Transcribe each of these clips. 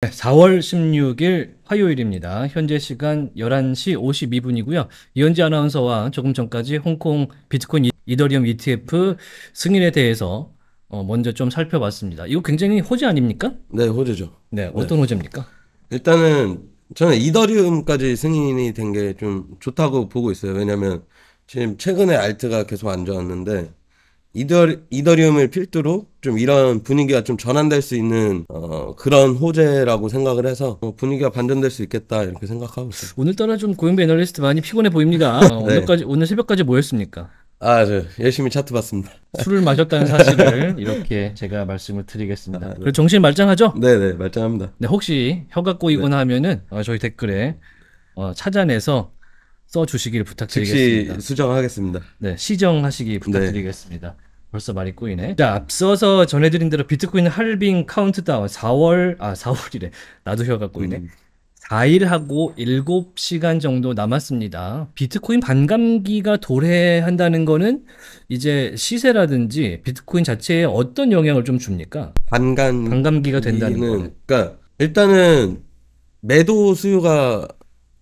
4월 16일 화요일입니다. 현재 시간 11시 52분이고요. 이현지 아나운서와 조금 전까지 홍콩 비트코인 이더리움 ETF 승인에 대해서 어, 먼저 좀 살펴봤습니다. 이거 굉장히 호재 아닙니까? 네, 호재죠. 네, 네. 어떤 네. 호재입니까? 일단은 저는 이더리움까지 승인이 된 게 좀 좋다고 보고 있어요. 왜냐면 하 지금 최근에 알트가 계속 안 좋았는데 이더, 이더리움을 필두로 좀 이런 분위기가 좀 전환될 수 있는 어, 그런 호재라고 생각을 해서 어, 분위기가 반전될 수 있겠다 이렇게 생각하고 있어요. 오늘따라 좀 고용배 애널리스트 많이 피곤해 보입니다. 어, 네. 오늘까지 오늘 새벽까지 뭐였습니까? 아, 저 열심히 차트 봤습니다. 술을 마셨다는 사실을 이렇게 제가 말씀을 드리겠습니다. 아, 네. 그리 정신 말짱하죠? 네, 네, 말짱합니다. 네, 혹시 혀가 꼬이거나 네. 하면은 어, 저희 댓글에 어, 찾아내서 써 주시길 부탁드리겠습니다. 즉시 수정하겠습니다. 네, 시정하시기 네. 부탁드리겠습니다. 네. 벌써 말이 꼬이네. 자, 앞서서 전해드린 대로 비트코인 할빙 카운트다운 4월, 아, 4월이래. 나도 혀가 꼬이네. 음. 4일하고 7시간 정도 남았습니다. 비트코인 반감기가 도래한다는 거는 이제 시세라든지 비트코인 자체에 어떤 영향을 좀 줍니까? 반감 반감기가 된다는 거는 그러니까 일단은 매도 수요가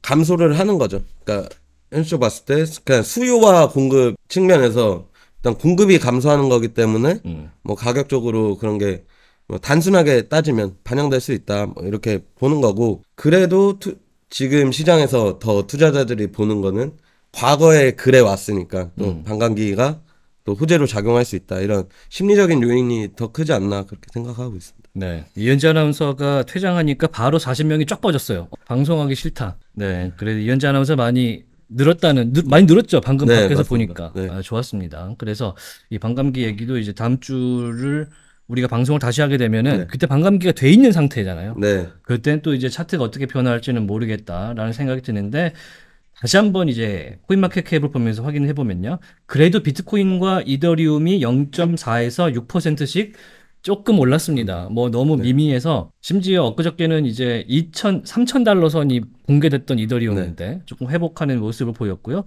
감소를 하는 거죠. 그러니까 현실적으로 봤을 때 그냥 수요와 공급 측면에서 일단 공급이 감소하는 거기 때문에 음. 뭐 가격적으로 그런 게 뭐 단순하게 따지면 반영될 수 있다 뭐 이렇게 보는 거고 그래도 투, 지금 시장에서 더 투자자들이 보는 거는 과거에 그래 왔으니까 또 음. 반감기가 또 호재로 작용할 수 있다 이런 심리적인 요인이 더 크지 않나 그렇게 생각하고 있습니다. 네. 이현재 아나운서가 퇴장하니까 바로 40명이 쫙 빠졌어요. 방송하기 싫다. 네. 그래도 이현재 아나운서 많이 늘었다는 늘, 많이 늘었죠 방금 네, 밖에서 맞습니다. 보니까 네. 아, 좋았습니다. 그래서 이 반감기 얘기도 이제 다음 주를 우리가 방송을 다시 하게 되면은 네. 그때 반감기가 돼 있는 상태잖아요. 네. 그때는 또 이제 차트가 어떻게 변화할지는 모르겠다라는 생각이 드는데 다시 한번 이제 코인마켓 캡을 보면서 확인해 보면요. 그래도 비트코인과 이더리움이 0.4에서 6%씩 조금 올랐습니다. 뭐 너무 네. 미미해서 심지어 엊그저께는 이제 2천 3천 달러 선이 공개됐던 이더리움인데 네. 조금 회복하는 모습을 보였고요.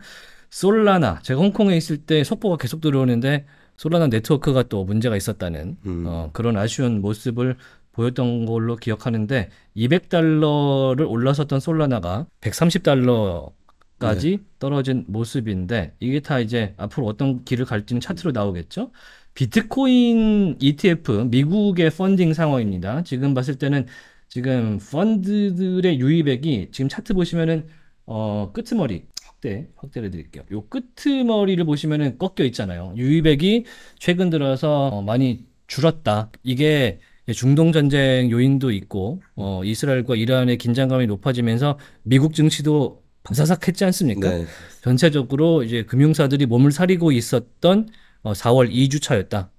솔라나 제가 홍콩에 있을 때 속보가 계속 들어오는데 솔라나 네트워크가 또 문제가 있었다는 음. 어, 그런 아쉬운 모습을 보였던 걸로 기억하는데 200달러를 올라섰던 솔라나가 130달러 까지 네. 떨어진 모습인데 이게 다 이제 앞으로 어떤 길을 갈지는 차트로 나오겠죠. 비트코인 ETF 미국의 펀딩 상황입니다. 지금 봤을 때는 지금 펀드들의 유입액이 지금 차트 보시면은 어 끄트머리 확대 확대를 드릴게요. 요 끄트머리를 보시면은 꺾여 있잖아요. 유입액이 최근 들어서 어, 많이 줄었다. 이게 중동 전쟁 요인도 있고 어, 이스라엘과 이란의 긴장감이 높아지면서 미국 증시도 바사삭했지 않습니까? 네. 전체적으로 이제 금융사들이 몸을 사리고 있었던 어, 4월 2주차였다.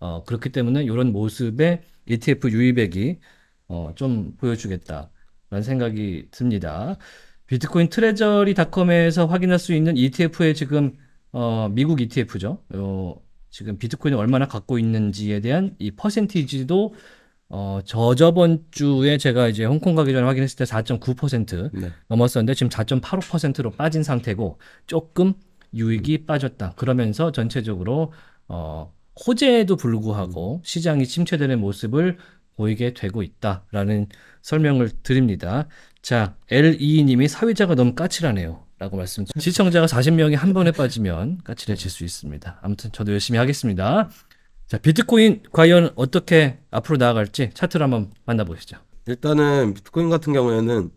어, 그렇기 때문에 이런 모습에 ETF 유입액이 어, 좀 보여주겠다라는 생각이 듭니다. 비트코인 트레저리닷컴에서 확인할 수 있는 ETF의 지금 어, 미국 ETF죠. 어, 지금 비트코인을 얼마나 갖고 있는지에 대한 이 퍼센티지도 어, 저 저번 주에 제가 이제 홍콩 가기 전에 확인했을 때 4.9% 네. 넘었었는데 지금 4.85%로 빠진 상태고 조금 유익이 빠졌다. 그러면서 전체적으로 어, 호재에도 불구하고 시장이 침체되는 모습을 보이게 되고 있다라는 설명을 드립니다. 자, l e 님이 사회자가 너무 까칠하네요. 라고 말씀. 시청자가 40명이 한 번에 빠지면 까칠해질 수 있습니다. 아무튼 저도 열심히 하겠습니다. 자, 비트코인 과연 어떻게 앞으로 나아갈지 차트를 한번 만나보시죠. 일단은 비트코인 같은 경우에는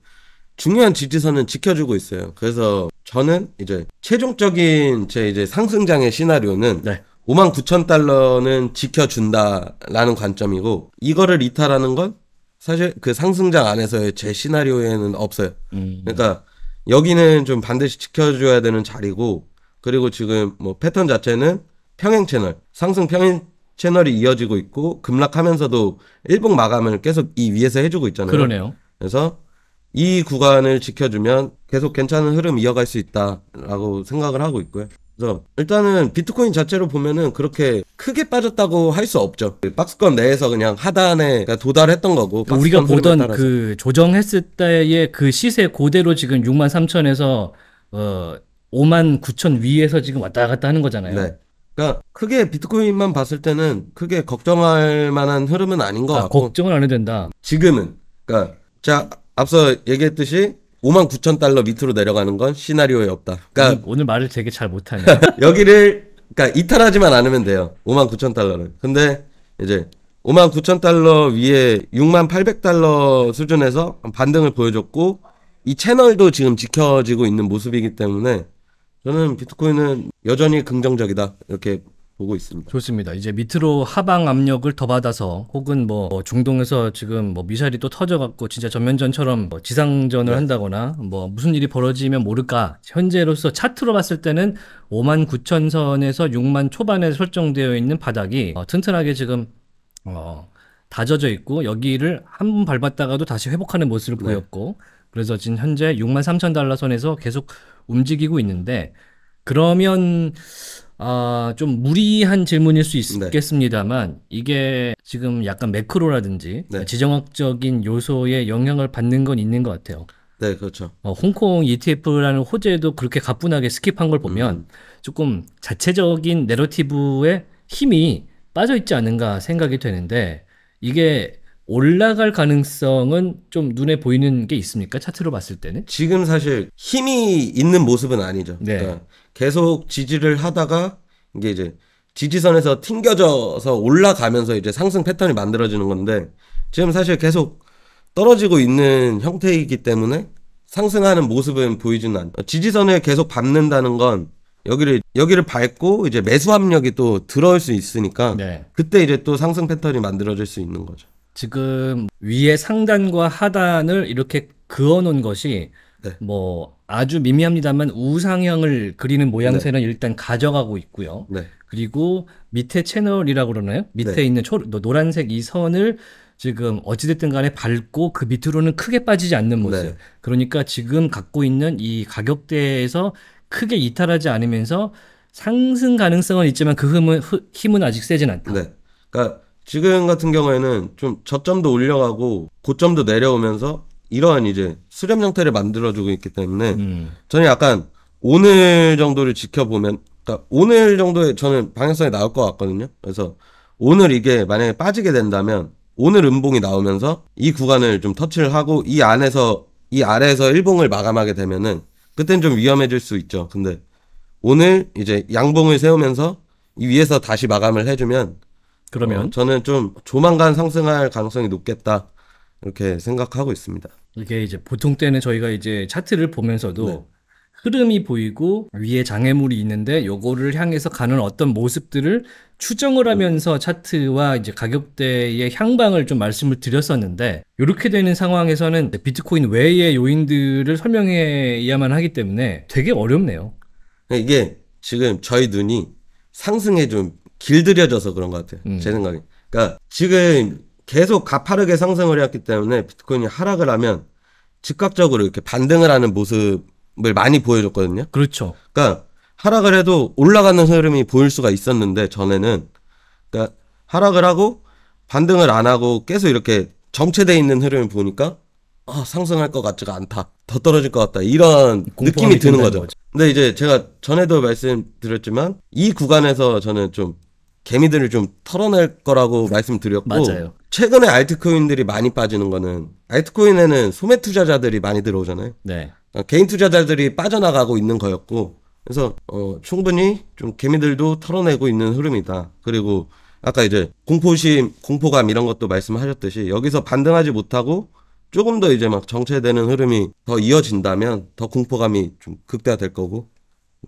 중요한 지지선은 지켜주고 있어요. 그래서 저는 이제 최종적인 제 이제 상승장의 시나리오는 네. 5만 9천 달러는 지켜준다라는 관점이고 이거를 이탈하는 건 사실 그 상승장 안에서의 제 시나리오에는 없어요. 음. 그러니까 여기는 좀 반드시 지켜줘야 되는 자리고 그리고 지금 뭐 패턴 자체는 평행 채널 상승 평행 채널이 이어지고 있고 급락하면서도 일봉 마감을 계속 이 위에서 해주고 있잖아요. 그러네요. 그래서 이 구간을 지켜주면 계속 괜찮은 흐름 이어갈 수 있다라고 생각을 하고 있고요. 그래서 일단은 비트코인 자체로 보면은 그렇게 크게 빠졌다고 할 수 없죠. 그 박스권 내에서 그냥 하단에 그러니까 도달했던 거고. 우리가 보던 그 조정했을 때의 그 시세 고대로 지금 6만 3천에서 어 5만 9천 위에서 지금 왔다 갔다 하는 거잖아요. 네. 그러니까 크게 비트코인만 봤을 때는 크게 걱정할 만한 흐름은 아닌 것 아, 같고. 걱정을 안 해도 된다. 지금은. 그러니까 자 앞서 얘기했듯이 5만 9천 달러 밑으로 내려가는 건 시나리오에 없다. 그러니까 오늘, 오늘 말을 되게 잘 못하네. 여기를 그러니까 이탈하지만 않으면 돼요. 5만 9천 달러를. 근데 이제 5만 9천 달러 위에 6만 8백 달러 수준에서 반등을 보여줬고 이 채널도 지금 지켜지고 있는 모습이기 때문에 저는 비트코인은 여전히 긍정적이다 이렇게 보고 있습니다. 좋습니다. 이제 밑으로 하방 압력을 더 받아서 혹은 뭐 중동에서 지금 뭐 미사일이 또 터져갖고 진짜 전면전처럼 뭐 지상전을 네. 한다거나 뭐 무슨 일이 벌어지면 모를까 현재로서 차트로 봤을 때는 5만 9천 선에서 6만 초반에 설정되어 있는 바닥이 어, 튼튼하게 지금 어, 다져져 있고 여기를 한번 밟았다가도 다시 회복하는 모습을 네. 보였고 네. 그래서 지금 현재 6만 3천 달러 선에서 계속 움직이고 있는데 그러면 아, 좀 무리한 질문일 수 네. 있겠습니다만 네. 이게 지금 약간 매크로라든지 네. 그러니까 지정학적인 요소에 영향을 받는 건 있는 것 같아요. 네, 그렇죠. 어, 홍콩 ETF라는 호재도 그렇게 가뿐하게 스킵한 걸 보면 음. 조금 자체적인 내러티브에 힘이 빠져 있지 않은가 생각이 되는데 이게 올라갈 가능성은 좀 눈에 보이는 게 있습니까? 차트로 봤을 때는? 지금 사실 힘이 있는 모습은 아니죠. 네. 그러니까 계속 지지를 하다가 이게 이제 지지선에서 튕겨져서 올라가면서 이제 상승 패턴이 만들어지는 건데 지금 사실 계속 떨어지고 있는 형태이기 때문에 상승하는 모습은 보이지는 않. 지지선을 계속 밟는다는 건 여기를 여기를 밟고 이제 매수 압력이 또 들어올 수 있으니까 네. 그때 이제 또 상승 패턴이 만들어질 수 있는 거죠. 지금 위에 상단과 하단을 이렇게 그어놓은 것이 네. 뭐 아주 미미합니다만 우상향을 그리는 모양새는 네. 일단 가져가고 있고요. 네. 그리고 밑에 채널이라고 그러나요? 밑에 네. 있는 초, 노란색 이 선을 지금 어찌됐든 간에 밟고 그 밑으로는 크게 빠지지 않는 모습. 네. 그러니까 지금 갖고 있는 이 가격대에서 크게 이탈하지 않으면서 상승 가능성은 있지만 그 힘은, 힘은 아직 세진 않다. 네. 그러니까 지금 같은 경우에는 좀 저점도 올려가고 고점도 내려오면서 이러한 이제 수렴 형태를 만들어주고 있기 때문에 음. 저는 약간 오늘 정도를 지켜보면 그러니까 오늘 정도에 저는 방향성이 나올 것 같거든요. 그래서 오늘 이게 만약에 빠지게 된다면 오늘 음봉이 나오면서 이 구간을 좀 터치를 하고 이 안에서 이 아래에서 일봉을 마감하게 되면은 그땐 좀 위험해질 수 있죠. 근데 오늘 이제 양봉을 세우면서 이 위에서 다시 마감을 해주면 그러면 어, 저는 좀 조만간 상승할 가능성이 높겠다. 이렇게 생각하고 있습니다. 이게 이제 보통 때는 저희가 이제 차트를 보면서도 네. 흐름이 보이고 위에 장애물이 있는데 요거를 향해서 가는 어떤 모습들을 추정을 네. 하면서 차트와 이제 가격대의 향방을 좀 말씀을 드렸었는데 이렇게 되는 상황에서는 비트코인 외의 요인들을 설명해야만 하기 때문에 되게 어렵네요. 그러니까 이게 지금 저희 눈이 상승에 좀 길들여져서 그런 것 같아요. 음. 제 생각에. 그러니까 지금 계속 가파르게 상승을 했기 때문에 비트코인이 하락을 하면 즉각적으로 이렇게 반등을 하는 모습을 많이 보여줬거든요. 그렇죠. 그러니까 하락을 해도 올라가는 흐름이 보일 수가 있었는데 전에는 그러니까 하락을 하고 반등을 안 하고 계속 이렇게 정체돼 있는 흐름을 보니까 아, 상승할 것 같지가 않다. 더 떨어질 것 같다. 이런 느낌이 드는 거죠. 거죠. 근데 이제 제가 전에도 말씀드렸지만 이 구간에서 저는 좀 개미들을 좀 털어낼 거라고 말씀드렸고 맞아요. 최근에 알트코인들이 많이 빠지는 거는 알트코인에는 소매 투자자들이 많이 들어오잖아요. 네. 그 개인 투자자들이 빠져나가고 있는 거였고 그래서 어, 충분히 좀 개미들도 털어내고 있는 흐름이다. 그리고 아까 이제 공포심, 공포감 이런 것도 말씀하셨듯이 여기서 반등하지 못하고 조금 더 이제 막 정체되는 흐름이 더 이어진다면 더 공포감이 좀 극대화될 거고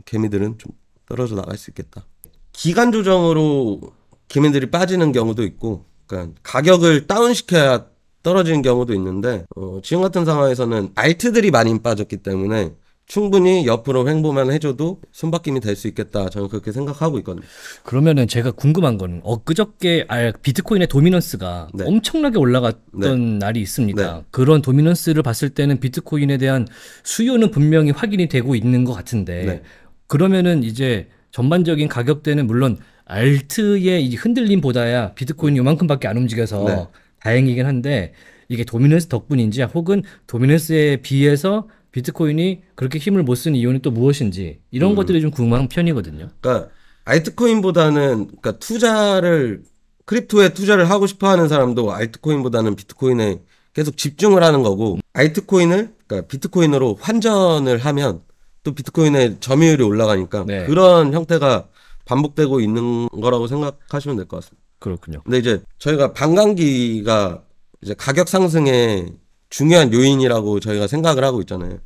개미들은 좀 떨어져 나갈 수 있겠다. 기간 조정으로 개미들이 빠지는 경우도 있고 그러니까 가격을 다운시켜야 떨어지는 경우도 있는데 어, 지금 같은 상황에서는 알트들이 많이 빠졌기 때문에 충분히 옆으로 횡보만 해줘도 손바뀜이 될 수 있겠다. 저는 그렇게 생각하고 있거든요. 그러면은 제가 궁금한 건 엊그저께 알 아, 비트코인의 도미넌스가 네. 엄청나게 올라갔던 네. 날이 있습니다. 네. 그런 도미넌스를 봤을 때는 비트코인에 대한 수요는 분명히 확인이 되고 있는 것 같은데 네. 그러면은 이제 전반적인 가격대는 물론 알트의 흔들림보다야 비트코인 요만큼밖에 안 움직여서 네. 다행이긴 한데 이게 도미넌스 덕분인지 혹은 도미넌스에 비해서 비트코인이 그렇게 힘을 못 쓰는 이유는 또 무엇인지 이런 음. 것들이 좀 궁금한 편이거든요. 그러니까 알트코인보다는 그러니까 투자를 크립토에 투자를 하고 싶어 하는 사람도 알트코인보다는 비트코인에 계속 집중을 하는 거고 알트코인을 그러니까 비트코인으로 환전을 하면 또 비트코인의 점유율이 올라가니까 네. 그런 형태가 반복되고 있는 거라고 생각하시면 될 것 같습니다. 그렇군요. 근데 이제 저희가 반감기가 이제 가격 상승의 중요한 요인이라고 저희가 생각을 하고 있잖아요.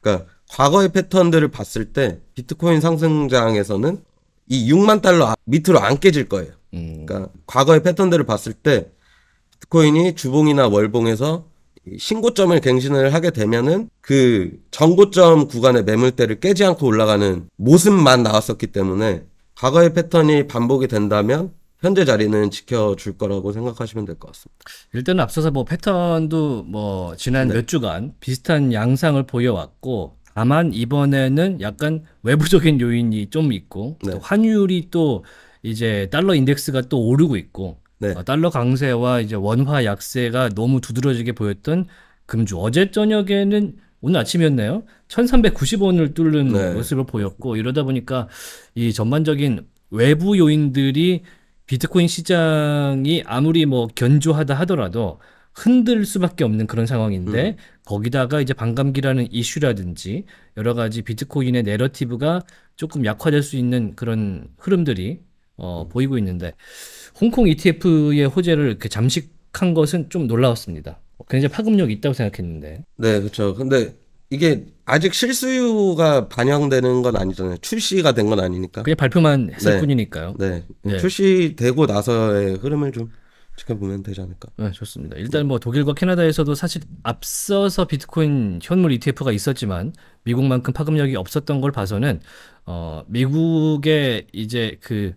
그러니까 과거의 패턴들을 봤을 때 비트코인 상승장에서는 이 6만 달러 아- 밑으로 안 깨질 거예요. 음. 그러니까 과거의 패턴들을 봤을 때 비트코인이 주봉이나 월봉에서 신고점을 갱신을 하게 되면은 그 전고점 구간의 매물대를 깨지 않고 올라가는 모습만 나왔었기 때문에 과거의 패턴이 반복이 된다면 현재 자리는 지켜줄 거라고 생각하시면 될 것 같습니다. 일단 앞서서 뭐 패턴도 뭐 지난 네. 몇 주간 비슷한 양상을 보여왔고 다만 이번에는 약간 외부적인 요인이 좀 있고 네. 또 환율이 또 이제 달러 인덱스가 또 오르고 있고 네. 어, 달러 강세와 이제 원화 약세가 너무 두드러지게 보였던 금주 어제 저녁에는 오늘 아침이었나요? 1,390원을 뚫는 네. 모습을 보였고 이러다 보니까 이 전반적인 외부 요인들이 비트코인 시장이 아무리 뭐 견조하다 하더라도 흔들 수밖에 없는 그런 상황인데 음. 거기다가 이제 반감기라는 이슈라든지 여러 가지 비트코인의 내러티브가 조금 약화될 수 있는 그런 흐름들이 어, 음. 보이고 있는데 홍콩 ETF의 호재를 이렇게 잠식한 것은 좀 놀라웠습니다. 뭐 굉장히 파급력이 있다고 생각했는데. 네, 그렇죠. 근데 이게 아직 실수요가 반영되는 건 아니잖아요. 출시가 된 건 아니니까. 그냥 발표만 했을 네. 뿐이니까요. 네. 네. 출시되고 나서의 흐름을 좀 지켜보면 되지 않을까. 네, 좋습니다. 일단 뭐 독일과 캐나다에서도 사실 앞서서 비트코인 현물 ETF가 있었지만 미국만큼 파급력이 없었던 걸 봐서는 어 미국의 이제 그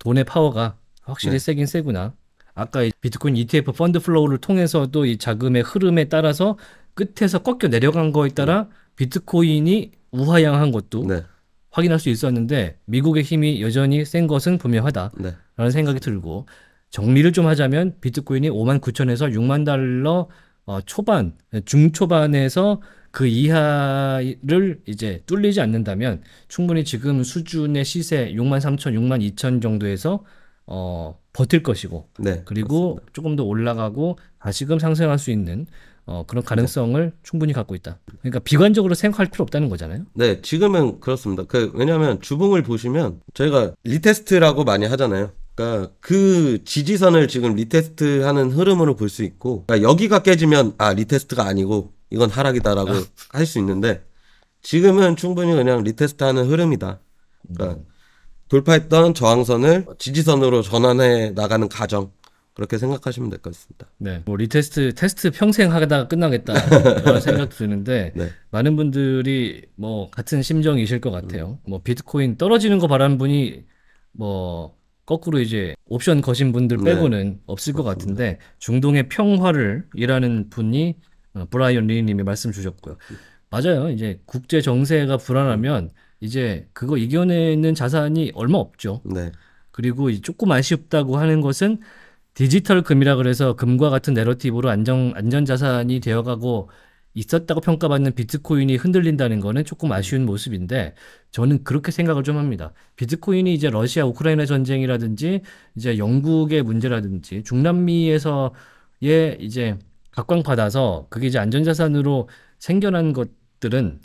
돈의 파워가 확실히 네. 세긴 세구나. 아까 비트코인 ETF 펀드 플로우를 통해서도 이 자금의 흐름에 따라서 끝에서 꺾여 내려간 거에 따라 비트코인이 우하향한 것도 네. 확인할 수 있었는데 미국의 힘이 여전히 센 것은 분명하다라는 네. 생각이 들고 정리를 좀 하자면 비트코인이 5만 9천에서 6만 달러 어, 초반 중초반에서 그 이하를 이제 뚫리지 않는다면 충분히 지금 수준의 시세 6만 3천, 6만 2천 정도에서 어, 버틸 것이고 네, 그리고 그렇습니다. 조금 더 올라가고 다시금 상승할 수 있는 어, 그런 그렇죠. 가능성을 네. 충분히 갖고 있다. 그러니까 비관적으로 생각할 필요 없다는 거잖아요. 네, 지금은 그렇습니다. 그 왜냐하면 주봉을 보시면 저희가 리테스트라고 많이 하잖아요. 그러니까 그 지지선을 지금 리테스트하는 흐름으로 볼 수 있고 그러니까 여기가 깨지면 아 리테스트가 아니고 이건 하락이다라고 아. 할수 있는데 지금은 충분히 그냥 리테스트하는 흐름이다. 그러니까 음. 돌파했던 저항선을 지지선으로 전환해 나가는 과정 그렇게 생각하시면 될 것 같습니다. 네, 뭐 리테스트 테스트 평생 하다가 끝나겠다 그런 생각 도 드는데 네. 많은 분들이 뭐 같은 심정이실 것 같아요. 음. 뭐 비트코인 떨어지는 거 바라는 분이 뭐 거꾸로 이제 옵션 거신 분들 네. 빼고는 네. 없을 그렇습니다. 것 같은데 중동의 평화를 일하는 분이 어, 브라이언 리님이 말씀 주셨고요. 음. 맞아요. 이제 국제 정세가 불안하면 이제 그거 이겨내는 자산이 얼마 없죠. 네. 그리고 조금 아쉽다고 하는 것은 디지털 금이라 그래서 금과 같은 내러티브로 안정 안전 자산이 되어가고 있었다고 평가받는 비트코인이 흔들린다는 거는 조금 아쉬운 모습인데 저는 그렇게 생각을 좀 합니다. 비트코인이 이제 러시아 우크라이나 전쟁이라든지 이제 영국의 문제라든지 중남미에서의 이제 각광받아서 그게 이제 안전자산으로 생겨난 것들은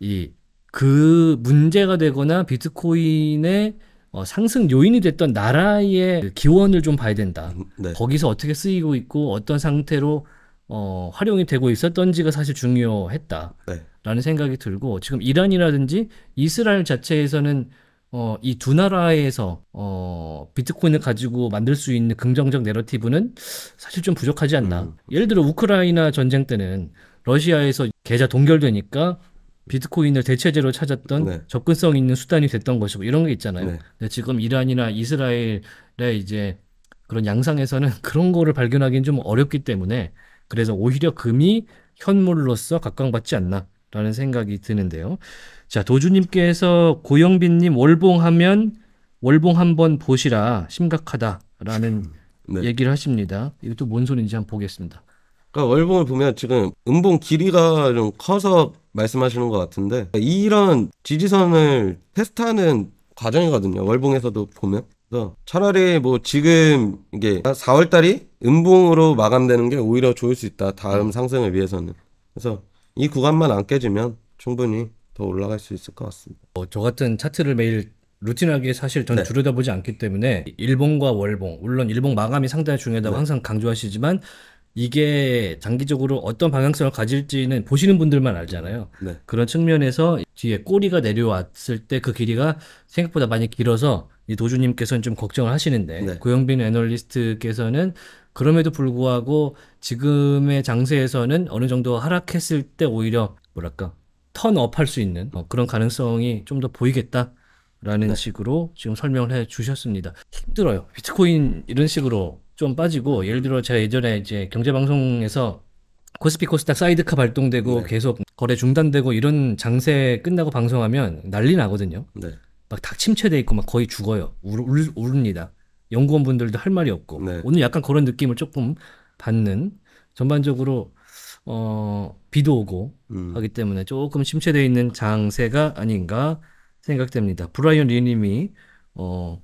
이그 문제가 되거나 비트코인의 어, 상승 요인이 됐던 나라의 기원을 좀 봐야 된다. 음, 네. 거기서 어떻게 쓰이고 있고 어떤 상태로 어, 활용이 되고 있었던지가 사실 중요했다. 네. 라는 네. 생각이 들고 지금 이란이라든지 이스라엘 자체에서는 어, 이 두 나라에서 어, 비트코인을 가지고 만들 수 있는 긍정적 내러티브는 사실 좀 부족하지 않나. 음. 예를 들어 우크라이나 전쟁 때는 러시아에서 계좌 동결되니까 비트코인을 대체재로 찾았던 네. 접근성 있는 수단이 됐던 것이고 이런 게 있잖아요. 네. 근데 지금 이란이나 이스라엘의 이제 그런 양상에서는 그런 거를 발견하기는 좀 어렵기 때문에 그래서 오히려 금이 현물로서 각광받지 않나 라는 생각이 드는데요. 자, 도주님께서 고영빈님 월봉하면 월봉 한번 보시라 심각하다라는 네. 얘기를 하십니다. 이것도 뭔 소리인지 한번 보겠습니다. 그러니까 월봉을 보면 지금 음봉 길이가 좀 커서 말씀하시는 것 같은데 이런 지지선을 테스트하는 과정이거든요. 월봉에서도 보면. 그래서 차라리 뭐 지금 이게 4월 달이 음봉으로 마감되는 게 오히려 좋을 수 있다. 다음 상승을 위해서는. 그래서 이 구간만 안 깨지면 충분히 더 올라갈 수 있을 것 같습니다. 어, 저 같은 차트를 매일 루틴하게 사실 전 네. 줄여다보지 않기 때문에 일봉과 월봉 물론 일봉 마감이 상당히 중요하다고 네. 항상 강조하시지만 이게 장기적으로 어떤 방향성을 가질지는 보시는 분들만 알잖아요. 네. 그런 측면에서 뒤에 꼬리가 내려왔을 때 그 길이가 생각보다 많이 길어서 이 도주님께서는 좀 걱정을 하시는데 네. 고영빈 애널리스트께서는 그럼에도 불구하고 지금의 장세에서는 어느 정도 하락했을 때 오히려 뭐랄까 턴업 할 수 있는 뭐 그런 가능성이 좀 더 보이겠다. 라는 네. 식으로 지금 설명을 해 주셨습니다. 힘들어요. 비트코인 이런 식으로 좀 빠지고 예를 들어 제가 예전에 이제 경제방송에서 코스피 코스닥 사이드카 발동되고 네. 계속 거래 중단되고 이런 장세 끝나고 방송하면 난리 나거든요. 네. 막다 침체돼 있고 막 거의 죽어요. 울, 울, 울릅니다. 연구원 분들도 할 말이 없고 네. 오늘 약간 그런 느낌을 조금 받는 전반적으로 어 비도 오고 음. 하기 때문에 조금 침체돼 있는 장세가 아닌가 생각됩니다. 브라이언 리님이 어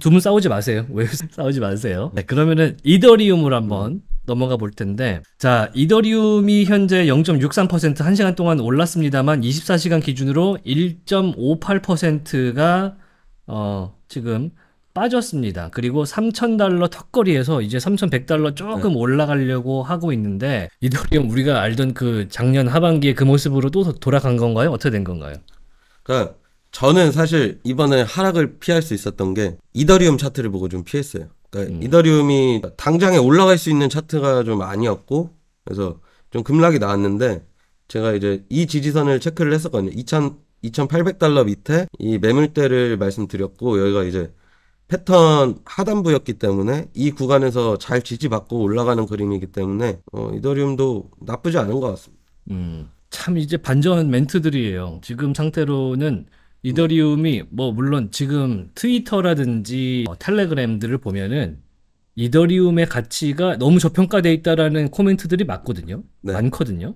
두분 싸우지 마세요. 왜 싸우지 마세요. 네, 그러면은 이더리움으로 한번 넘어가 볼 텐데 자 이더리움이 현재 0.63% 1시간 동안 올랐습니다만 24시간 기준으로 1.58%가 어 지금 빠졌습니다. 그리고 3,000달러 턱걸이에서 이제 3,100달러 조금 네. 올라가려고 하고 있는데 이더리움 우리가 알던 그 작년 하반기에 그 모습으로 또 돌아간 건가요? 어떻게 된 건가요? 그 저는 사실 이번에 하락을 피할 수 있었던 게 이더리움 차트를 보고 좀 피했어요. 그러니까 음. 이더리움이 당장에 올라갈 수 있는 차트가 좀 아니었고 그래서 좀 급락이 나왔는데 제가 이제 이 지지선을 체크를 했었거든요. 2천 2,800달러 밑에 이 매물대를 말씀드렸고 여기가 이제 패턴 하단부였기 때문에 이 구간에서 잘 지지받고 올라가는 그림이기 때문에 어, 이더리움도 나쁘지 않은 것 같습니다. 음, 참 이제 반전 멘트들이에요. 지금 상태로는 이더리움이 뭐 물론 지금 트위터라든지 어, 텔레그램들을 보면은 이더리움의 가치가 너무 저평가되어 있다라는 코멘트들이 맞거든요. 네. 많거든요.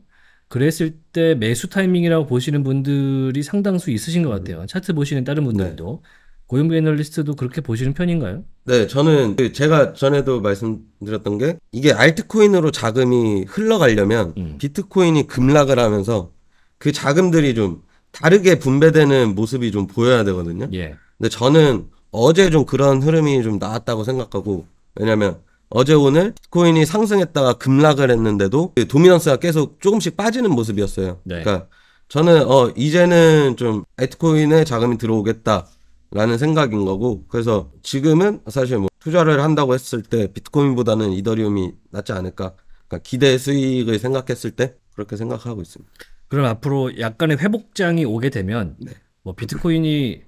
그랬을 때 매수 타이밍이라고 보시는 분들이 상당수 있으신 것 같아요. 차트 보시는 다른 네. 분들도 네. 고용비 애널리스트도 그렇게 보시는 편인가요? 네, 저는 그 제가 전에도 말씀드렸던 게 이게 알트코인으로 자금이 흘러가려면 음. 비트코인이 급락을 하면서 그 자금들이 좀 다르게 분배되는 모습이 좀 보여야 되거든요. 예. 근데 저는 어제 좀 그런 흐름이 좀 나왔다고 생각하고 왜냐면 어제 오늘 비트코인이 상승했다가 급락을 했는데도 그 도미넌스가 계속 조금씩 빠지는 모습이었어요. 네. 그러니까 저는 어 이제는 좀 에트코인에 자금이 들어오겠다라는 생각인 거고 그래서 지금은 사실 뭐 투자를 한다고 했을 때 비트코인보다는 이더리움이 낫지 않을까 그러니까 기대 수익을 생각했을 때 그렇게 생각하고 있습니다. 그럼 앞으로 약간의 회복장이 오게 되면 네. 뭐 비트코인이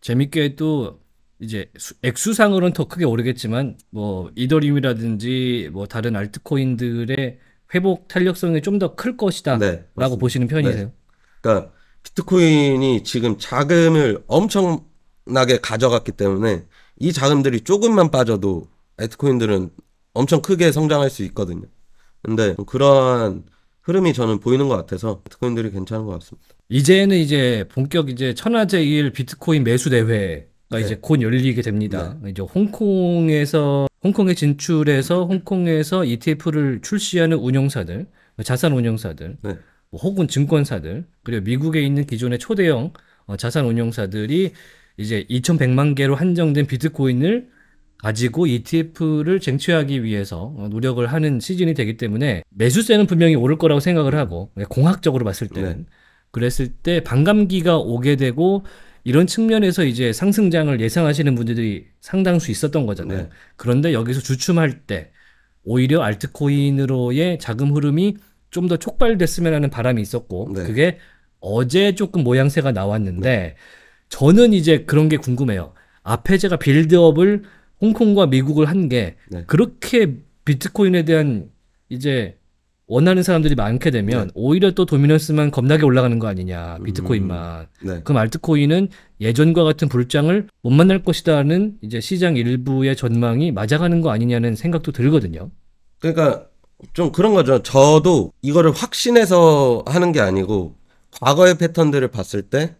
재밌게 또 이제 액수상으로는 더 크게 오르겠지만 뭐 이더리움이라든지 뭐 다른 알트코인들의 회복 탄력성이 좀 더 클 것이다라고 네, 보시는 편이세요? 네. 그러니까 비트코인이 지금 자금을 엄청나게 가져갔기 때문에 이 자금들이 조금만 빠져도 알트코인들은 엄청 크게 성장할 수 있거든요. 근데 그러한 흐름이 저는 보이는 것 같아서 비트코인들이 괜찮은 것 같습니다. 이제는 이제 본격 이제 천하제일 비트코인 매수 대회가 네. 이제 곧 열리게 됩니다. 네. 이제 홍콩에서 홍콩에 진출해서 홍콩에서 ETF를 출시하는 운용사들, 자산 운용사들, 네. 뭐 혹은 증권사들, 그리고 미국에 있는 기존의 초대형 어, 자산 운용사들이 이제 2,100만 개로 한정된 비트코인을 가지고 ETF를 쟁취하기 위해서 노력을 하는 시즌이 되기 때문에 매수세는 분명히 오를 거라고 생각을 하고 공학적으로 봤을 때는 네. 그랬을 때 반감기가 오게 되고 이런 측면에서 이제 상승장을 예상하시는 분들이 상당수 있었던 거잖아요. 네. 그런데 여기서 주춤할 때 오히려 알트코인으로의 자금 흐름이 좀 더 촉발됐으면 하는 바람이 있었고 네. 그게 어제 조금 모양새가 나왔는데 네. 저는 이제 그런 게 궁금해요. 앞에 제가 빌드업을 홍콩과 미국을 한게 네. 그렇게 비트코인에 대한 이제 원하는 사람들이 많게 되면 네. 오히려 또 도미넌스만 겁나게 올라가는 거 아니냐 비트코인만 음, 네. 그럼 알트코인은 예전과 같은 불장을 못 만날 것이다는 이제 시장 일부의 전망이 맞아가는 거 아니냐는 생각도 들거든요 그러니까 좀 그런 거죠 저도 이거를 확신해서 하는 게 아니고 과거의 패턴들을 봤을 때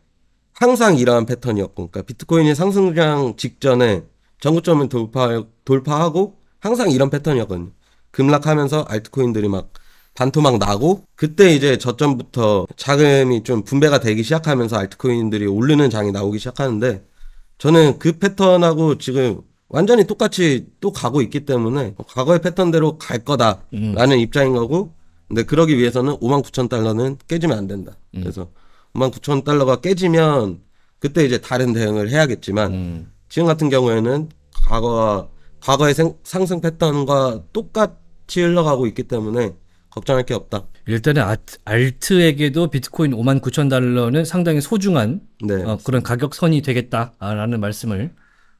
항상 이러한 패턴이었고 그러니까 비트코인이 상승장 직전에 전고점을 돌파, 돌파하고 항상 이런 패턴이었거든요. 급락하면서 알트코인들이 막 반토막 나고 그때 이제 저점부터 자금이 좀 분배가 되기 시작하면서 알트코인들이 오르는 장이 나오기 시작하는데 저는 그 패턴하고 지금 완전히 똑같이 또 가고 있기 때문에 과거의 패턴대로 갈 거다라는 음. 입장인 거고 근데 그러기 위해서는 5만 9천 달러는 깨지면 안 된다. 음. 그래서 5만 9천 달러가 깨지면 그때 이제 다른 대응을 해야겠지만 음. 지금 같은 경우에는 과거 과거의 생, 상승 패턴과 똑같이 흘러가고 있기 때문에 걱정할 게 없다. 일단은 아트, 알트에게도 비트코인 5만 9천 달러는 상당히 소중한 네. 어, 그런 가격선이 되겠다라는 말씀을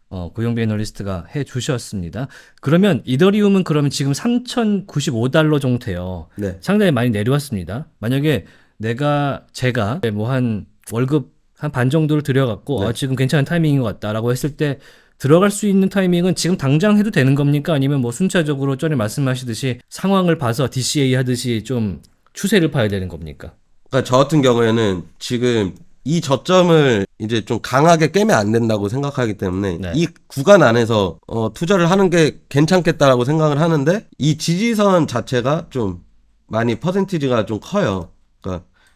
어, 고용배 애널리스트가 해 주셨습니다. 그러면 이더리움은 그러면 지금 3,095달러 정도 돼요. 네. 상당히 많이 내려왔습니다. 만약에 내가 제가 뭐 한 월급 한반 정도를 들여갖고 네. 아, 지금 괜찮은 타이밍인 것 같다라고 했을 때 들어갈 수 있는 타이밍은 지금 당장 해도 되는 겁니까? 아니면 뭐 순차적으로 전에 말씀하시듯이 상황을 봐서 DCA 하듯이 좀 추세를 봐야 되는 겁니까? 그러니까 저 같은 경우에는 지금 이 저점을 이제 좀 강하게 깨면 안 된다고 생각하기 때문에 네. 이 구간 안에서 어, 투자를 하는 게 괜찮겠다라고 생각을 하는데 이 지지선 자체가 좀 많이 퍼센티지가 좀 커요.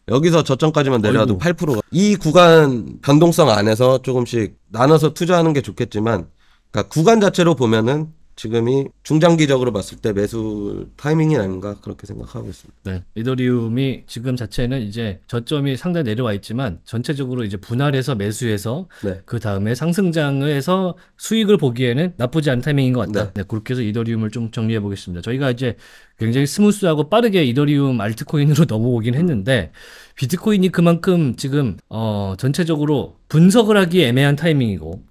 여기서 저점까지만 내려와도 어이구. 8%가 이 구간 변동성 안에서 조금씩 나눠서 투자하는 게 좋겠지만 그러니까 구간 자체로 보면은 지금이 중장기적으로 봤을 때 매수 타이밍이 아닌가 그렇게 생각하고 있습니다. 네. 이더리움이 지금 자체는 이제 저점이 상당히 내려와 있지만 전체적으로 이제 분할해서 매수해서 네. 그 다음에 상승장에서 수익을 보기에는 나쁘지 않은 타이밍인 것 같다. 네. 네. 그렇게 해서 이더리움을 좀 정리해 보겠습니다. 저희가 이제 굉장히 스무스하고 빠르게 이더리움 알트코인으로 넘어오긴 했는데 비트코인이 그만큼 지금 어 전체적으로 분석을 하기 애매한 타이밍이고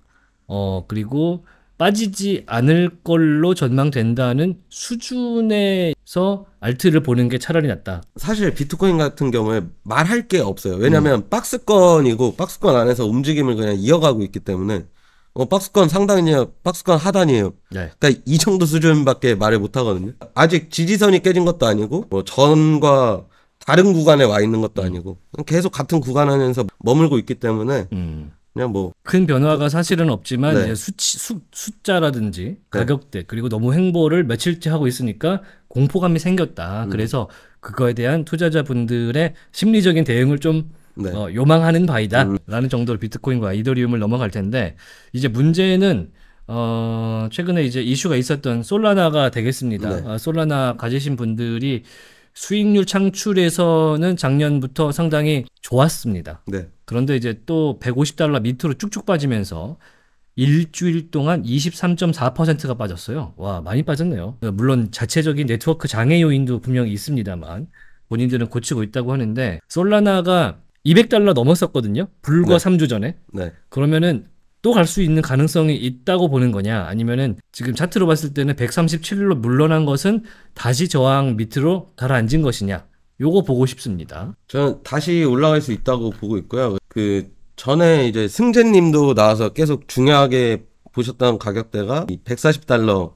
어 그리고 빠지지 않을 걸로 전망된다는 수준에서 알트를 보는 게 차라리 낫다. 사실 비트코인 같은 경우에 말할 게 없어요. 왜냐하면 음. 박스권이고 박스권 안에서 움직임을 그냥 이어가고 있기 때문에 어, 박스권 상단이에요. 박스권 하단이에요. 네. 그러니까 이 정도 수준밖에 말을 못 하거든요. 아직 지지선이 깨진 것도 아니고 뭐 전과 다른 구간에 와 있는 것도 음. 아니고 계속 같은 구간 안에서 머물고 있기 때문에 음. 그냥 뭐큰 변화가 사실은 없지만 네. 이제 수치, 수, 숫자라든지 네. 가격대 그리고 너무 행보를 며칠째 하고 있으니까 공포감이 생겼다. 음. 그래서 그거에 대한 투자자분들의 심리적인 대응을 좀 네. 어, 요망하는 바이다라는 음. 정도로 비트코인과 이더리움을 넘어갈 텐데 이제 문제는 어, 최근에 이제 이슈가 있었던 솔라나가 되겠습니다. 네. 아, 솔라나 가지신 분들이 수익률 창출에서는 작년부터 상당히 좋았습니다. 네. 그런데 이제 또 150달러 밑으로 쭉쭉 빠지면서 일주일 동안 23.4%가 빠졌어요. 와, 많이 빠졌네요. 물론 자체적인 네트워크 장애 요인도 분명히 있습니다만 본인들은 고치고 있다고 하는데 솔라나가 200달러 넘었었거든요. 불과 네. 3주 전에. 네. 그러면은 또 갈 수 있는 가능성이 있다고 보는 거냐 아니면은 지금 차트로 봤을 때는 137로 물러난 것은 다시 저항 밑으로 가라앉은 것이냐 요거 보고 싶습니다. 저는 다시 올라갈 수 있다고 보고 있고요. 그 전에 이제 승재님도 나와서 계속 중요하게 보셨던 가격대가 140달러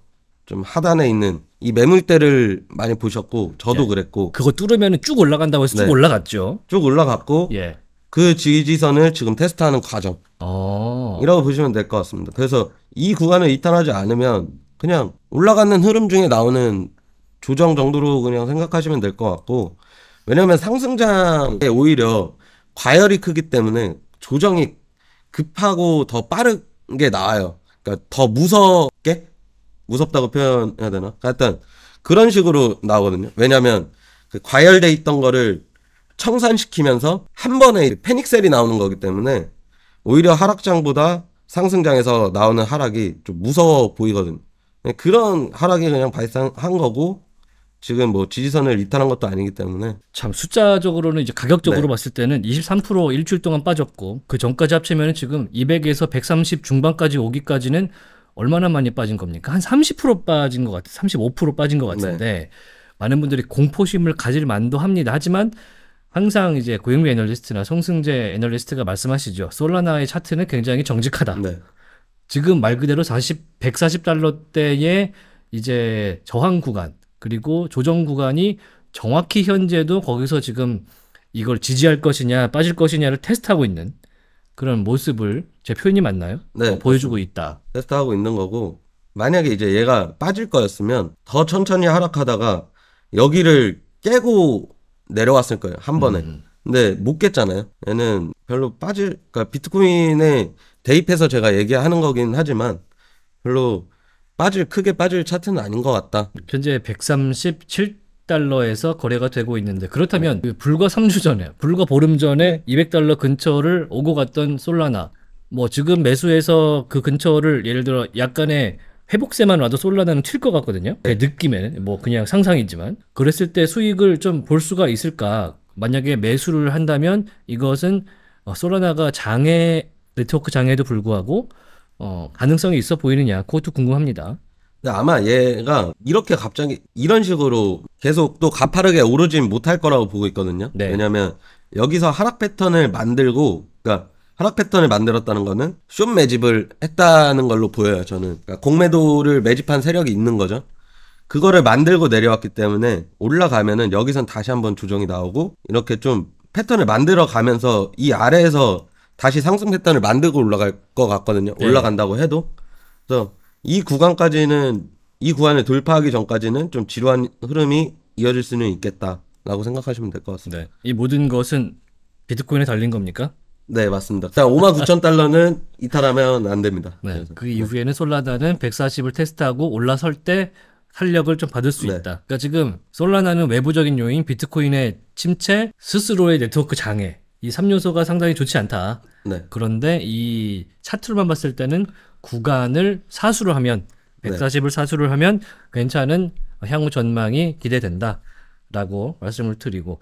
좀 하단에 있는 이 매물대를 많이 보셨고 저도 예. 그랬고 그거 뚫으면 쭉 올라간다고 해서 네. 쭉 올라갔죠. 쭉 올라갔고 예. 그 지지선을 지금 테스트하는 과정 어. 이라고 보시면 될 것 같습니다. 그래서 이 구간을 이탈하지 않으면 그냥 올라가는 흐름 중에 나오는 조정 정도로 그냥 생각하시면 될 것 같고 왜냐하면 상승장에 오히려 과열이 크기 때문에 조정이 급하고 더 빠르게 나와요. 그러니까 더 무섭게 무섭다고 표현해야 되나? 하여튼 그런 식으로 나오거든요. 왜냐하면 그 과열돼 있던 거를 청산시키면서 한 번에 패닉셀이 나오는 거기 때문에 오히려 하락장보다 상승장에서 나오는 하락이 좀 무서워 보이거든요. 그런 하락이 그냥 발생한 거고 지금 뭐 지지선을 이탈한 것도 아니기 때문에 참 숫자적으로는 이제 가격적으로 네. 봤을 때는 23% 일주일 동안 빠졌고 그 전까지 합치면 지금 200에서 130 중반까지 오기까지는 얼마나 많이 빠진 겁니까? 한 30% 빠진 것 같아요. 35% 빠진 것 같은데 네. 많은 분들이 공포심을 가질 만도 합니다. 하지만 항상 이제 고영미 애널리스트나 성승재 애널리스트가 말씀하시죠. 솔라나의 차트는 굉장히 정직하다. 네. 지금 말 그대로 40, 140달러대의 이제 저항 구간 그리고 조정 구간이 정확히 현재도 거기서 지금 이걸 지지할 것이냐 빠질 것이냐를 테스트하고 있는 그런 모습을 제 표현이 맞나요? 네. 어, 보여주고 있다. 테스트하고 있는 거고 만약에 이제 얘가 빠질 거였으면 더 천천히 하락하다가 여기를 깨고 내려왔을 거예요 한 번에. 음. 근데 못 깼잖아요. 얘는 별로 빠질 그러니까 비트코인에 대입해서 제가 얘기하는 거긴 하지만 별로 빠질 크게 빠질 차트는 아닌 것 같다. 현재 137 달러에서 거래가 되고 있는데 그렇다면 네. 불과 3주 전에 불과 보름 전에 200달러 근처를 오고 갔던 솔라나 뭐 지금 매수해서 그 근처를 예를 들어 약간의 회복세만 와도 솔라나는 튈 것 같거든요. 제느낌에뭐 그 그냥 상상이지만 그랬을 때 수익을 좀 볼 수가 있을까? 만약에 매수를 한다면 이것은 어, 솔라나가 장애 네트워크 장애에도 불구하고 어, 가능성이 있어 보이느냐 그것도 궁금합니다. 아마 얘가 이렇게 갑자기 이런 식으로 계속 또 가파르게 오르진 못할 거라고 보고 있거든요. 네. 왜냐하면 여기서 하락 패턴을 만들고 그러니까 하락 패턴을 만들었다는 거는 쇼 매집을 했다는 걸로 보여요. 저는 그러니까 공매도를 매집한 세력이 있는 거죠. 그거를 만들고 내려왔기 때문에 올라가면은 여기선 다시 한번 조정이 나오고 이렇게 좀 패턴을 만들어 가면서 이 아래에서 다시 상승 패턴을 만들고 올라갈 것 같거든요. 예. 올라간다고 해도. 그래서 이 구간까지는 이 구간을 돌파하기 전까지는 좀 지루한 흐름이 이어질 수는 있겠다라고 생각하시면 될 것 같습니다. 네. 이 모든 것은 비트코인에 달린 겁니까? 네, 맞습니다. 자, 5만 9천 달러는 이탈하면 안 됩니다. 네. 그래서. 그 이후에는 솔라나는 140을 테스트하고 올라설 때 활력을 좀 받을 수 네. 있다. 그러니까 지금 솔라나는 외부적인 요인, 비트코인의 침체, 스스로의 네트워크 장애, 이 3요소가 상당히 좋지 않다. 네. 그런데 이 차트로만 봤을 때는 구간을 사수를 하면 140을 사수를 하면 괜찮은 향후 전망이 기대된다. 라고 말씀을 드리고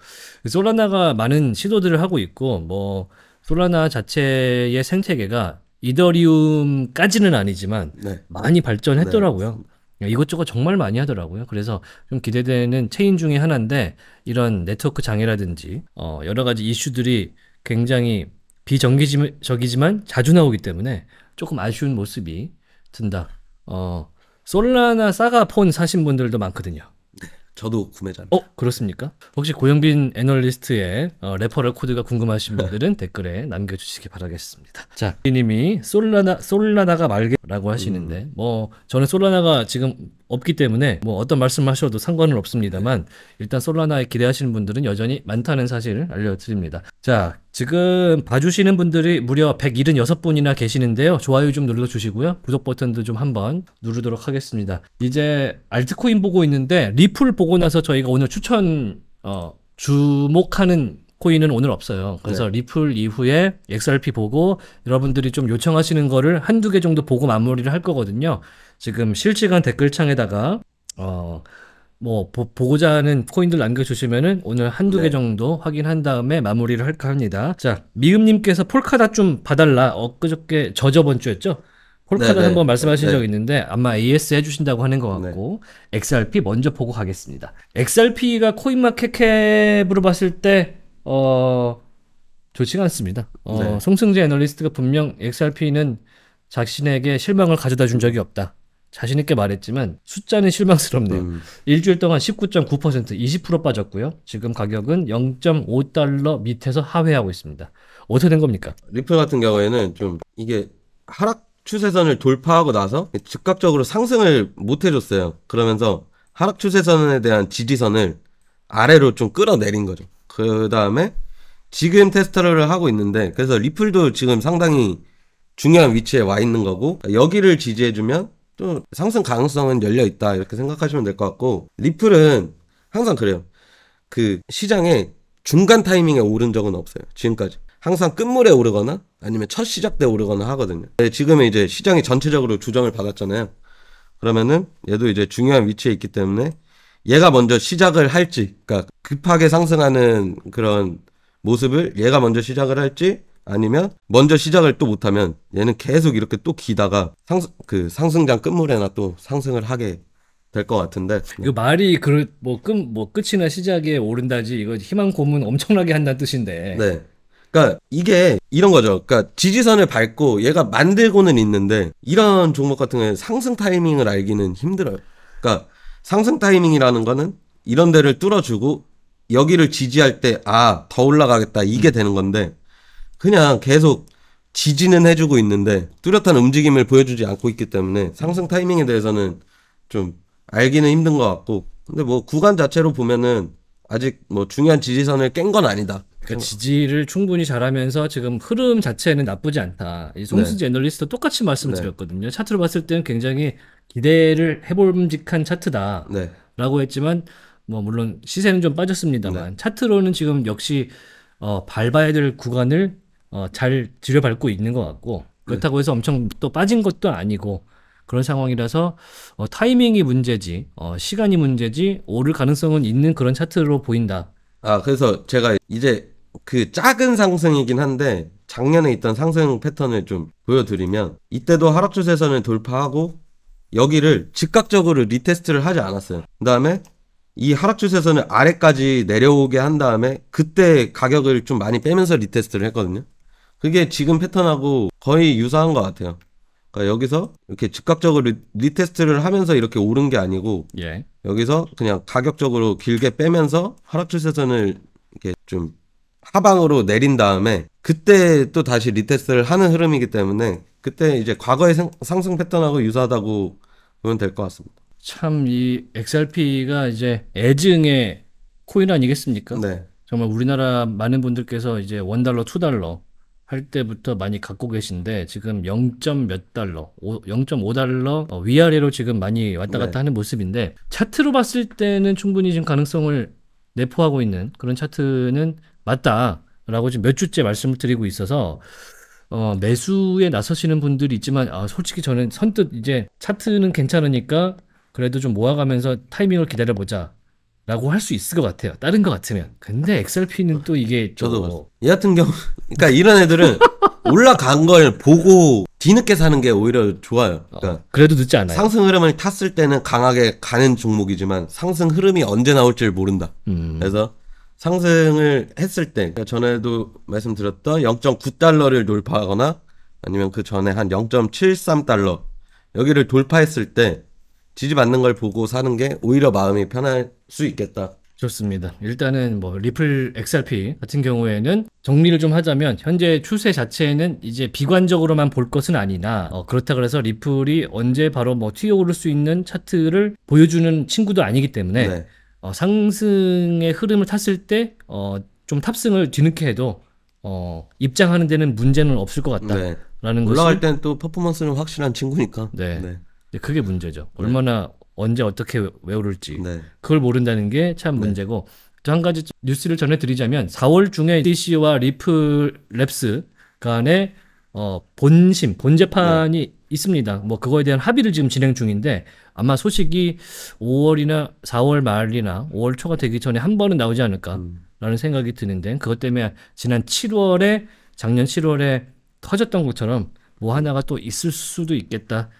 솔라나가 많은 시도들을 하고 있고 뭐 솔라나 자체의 생태계가 이더리움까지는 아니지만 네. 많이 발전했더라고요. 이것저것 정말 많이 하더라고요. 그래서 좀 기대되는 체인 중의 하나인데 이런 네트워크 장애라든지 어, 여러 가지 이슈들이 굉장히 비정기적이지만 자주 나오기 때문에 조금 아쉬운 모습이 든다. 어, 솔라나 사가폰 사신 분들도 많거든요. 저도 구매자입니다. 어 그렇습니까? 혹시 고영빈 애널리스트의 어, 래퍼럴 코드가 궁금하신 분들은 댓글에 남겨주시기 바라겠습니다. 자, 님이 솔라나 솔라나가 말게라고 하시는데 음. 뭐 저는 솔라나가 지금 없기 때문에 뭐 어떤 말씀하셔도 상관은 없습니다만 일단 솔라나에 기대하시는 분들은 여전히 많다는 사실을 알려드립니다. 자, 지금 봐주시는 분들이 무려 176분이나 계시는데요. 좋아요 좀 눌러주시고요. 구독 버튼도 좀 한번 누르도록 하겠습니다. 이제 알트코인 보고 있는데 리플 보고 나서 저희가 오늘 추천 어, 주목하는 코인은 오늘 없어요. 네. 그래서 네. 리플 이후에 XRP 보고 여러분들이 좀 요청하시는 거를 한두 개 정도 보고 마무리를 할 거거든요. 지금 실시간 댓글창에다가 어뭐 보고자 하는 코인들 남겨주시면은 오늘 한두 네. 개 정도 확인한 다음에 마무리를 할까 합니다. 자 미음님께서 폴카다 좀 봐달라 엊그저께 저저번 주였죠? 폴카다 네, 네. 한번 말씀하신 네네. 적 있는데 아마 AS 해주신다고 하는 것 같고 네네. XRP 먼저 보고 가겠습니다. XRP가 코인마켓캡으로 봤을 때어 좋지가 않습니다. 어, 네. 송승재 애널리스트가 분명 XRP는 자신에게 실망을 가져다 준 적이 없다. 자신있게 말했지만 숫자는 실망스럽네요. 음. 일주일 동안 19.9% 20% 빠졌고요. 지금 가격은 0.5달러 밑에서 하회하고 있습니다. 어떻게 된 겁니까? 리플 같은 경우에는 좀 이게 하락 추세선을 돌파하고 나서 즉각적으로 상승을 못 해줬어요. 그러면서 하락 추세선에 대한 지지선을 아래로 좀 끌어내린 거죠. 그 다음에 지금 테스터를 하고 있는데 그래서 리플도 지금 상당히 중요한 위치에 와 있는 거고 여기를 지지해주면 또 상승 가능성은 열려 있다 이렇게 생각하시면 될 것 같고 리플은 항상 그래요. 그 시장에 중간 타이밍에 오른 적은 없어요. 지금까지 항상 끝물에 오르거나 아니면 첫 시작 때 오르거나 하거든요. 네, 지금은 이제 시장이 전체적으로 조정을 받았잖아요. 그러면은 얘도 이제 중요한 위치에 있기 때문에 얘가 먼저 시작을 할지, 그러니까 급하게 상승하는 그런 모습을 얘가 먼저 시작을 할지 아니면 먼저 시작을 또 못하면 얘는 계속 이렇게 또 기다가 상승 그 상승장 끝물에나 또 상승을 하게 될 것 같은데 이거 그 말이 그 뭐끝뭐 뭐 끝이나 시작에 오른다지 이거 희망 고문 엄청나게 한다는 뜻인데 네. 그니까 이게 이런 거죠. 그니까 지지선을 밟고 얘가 만들고는 있는데 이런 종목 같은 경우에 상승 타이밍을 알기는 힘들어요. 그니까 상승 타이밍이라는 거는 이런 데를 뚫어주고 여기를 지지할 때 아 더 올라가겠다 이게 음. 되는 건데 그냥 계속 지지는 해주고 있는데 뚜렷한 움직임을 보여주지 않고 있기 때문에 상승 타이밍에 대해서는 좀 알기는 힘든 것 같고 근데 뭐 구간 자체로 보면은 아직 뭐 중요한 지지선을 깬 건 아니다 그러니까 지지를 충분히 잘하면서 지금 흐름 자체는 나쁘지 않다. 이 송수지 네. 애널리스트 똑같이 말씀 네. 드렸거든요. 차트를 봤을 때는 굉장히 기대를 해볼직한 차트다. 네. 라고 했지만, 뭐, 물론 시세는 좀 빠졌습니다만, 네. 차트로는 지금 역시, 어, 밟아야 될 구간을, 어, 잘 들여밟고 있는 것 같고, 그렇다고 해서 엄청 또 빠진 것도 아니고, 그런 상황이라서 어, 타이밍이 문제지, 어, 시간이 문제지, 오를 가능성은 있는 그런 차트로 보인다. 아, 그래서 제가 이제 그 작은 상승이긴 한데 작년에 있던 상승 패턴을 좀 보여드리면 이때도 하락 추세선을 돌파하고 여기를 즉각적으로 리테스트를 하지 않았어요. 그 다음에 이 하락 추세선을 아래까지 내려오게 한 다음에 그때 가격을 좀 많이 빼면서 리테스트를 했거든요. 그게 지금 패턴하고 거의 유사한 것 같아요. 그러니까 여기서 이렇게 즉각적으로 리테스트를 하면서 이렇게 오른 게 아니고 예. 여기서 그냥 가격적으로 길게 빼면서 하락 추세선을 이렇게 좀 하방으로 내린 다음에 그때 또 다시 리테스트를 하는 흐름이기 때문에 그때 이제 과거의 상승 패턴하고 유사하다고 보면 될 것 같습니다. 참 이 XRP가 이제 애증의 코인 아니겠습니까? 네. 정말 우리나라 많은 분들께서 이제 원 달러, 투 달러 할 때부터 많이 갖고 계신데 지금 0. 몇 달러, 0.5달러 어, 위아래로 지금 많이 왔다 갔다 네. 하는 모습인데 차트로 봤을 때는 충분히 지금 가능성을 내포하고 있는 그런 차트는 맞다라고 지금 몇 주째 말씀을 드리고 있어서 어, 매수에 나서시는 분들이 있지만 아, 솔직히 저는 선뜻 이제 차트는 괜찮으니까 그래도 좀 모아가면서 타이밍을 기다려보자 라고 할 수 있을 것 같아요. 다른 것 같으면. 근데 XRP는 또 이게 저도 어... 뭐 얘 같은 경우 그러니까 이런 애들은 올라간 걸 보고 뒤늦게 사는 게 오히려 좋아요. 어, 그러니까 어, 그래도 늦지 않아요. 상승 흐름을 탔을 때는 강하게 가는 종목이지만 상승 흐름이 언제 나올지를 모른다. 음. 그래서 상승을 했을 때 그러니까 전에도 말씀드렸던 0.9달러를 돌파하거나 아니면 그 전에 한 0.73달러 여기를 돌파했을 때 지지받는 걸 보고 사는 게 오히려 마음이 편할 수 있겠다. 좋습니다. 일단은 뭐 리플 XRP 같은 경우에는 정리를 좀 하자면 현재 추세 자체는 이제 비관적으로만 볼 것은 아니나 어 그렇다 그래서 리플이 언제 바로 뭐 튀어오를 수 있는 차트를 보여주는 친구도 아니기 때문에 네. 어 상승의 흐름을 탔을 때좀 어 탑승을 뒤늦게 해도 어 입장하는 데는 문제는 없을 것 같다. 네. 라는 올라갈 때또 퍼포먼스는 확실한 친구니까. 네. 네. 그게 문제죠. 네. 얼마나 언제 어떻게 외울지 네. 그걸 모른다는 게참 네. 문제고 또 한 가지 뉴스를 전해드리자면 4월 중에 DC와 리플랩스 간의 어, 본심, 본재판이 네. 있습니다. 뭐 그거에 대한 합의를 지금 진행 중인데 아마 소식이 5월이나 4월 말이나 5월 초가 되기 전에 한 번은 나오지 않을까라는 음. 생각이 드는데 그것 때문에 지난 7월에 작년 7월에 터졌던 것처럼 뭐 하나가 또 있을 수도 있겠다.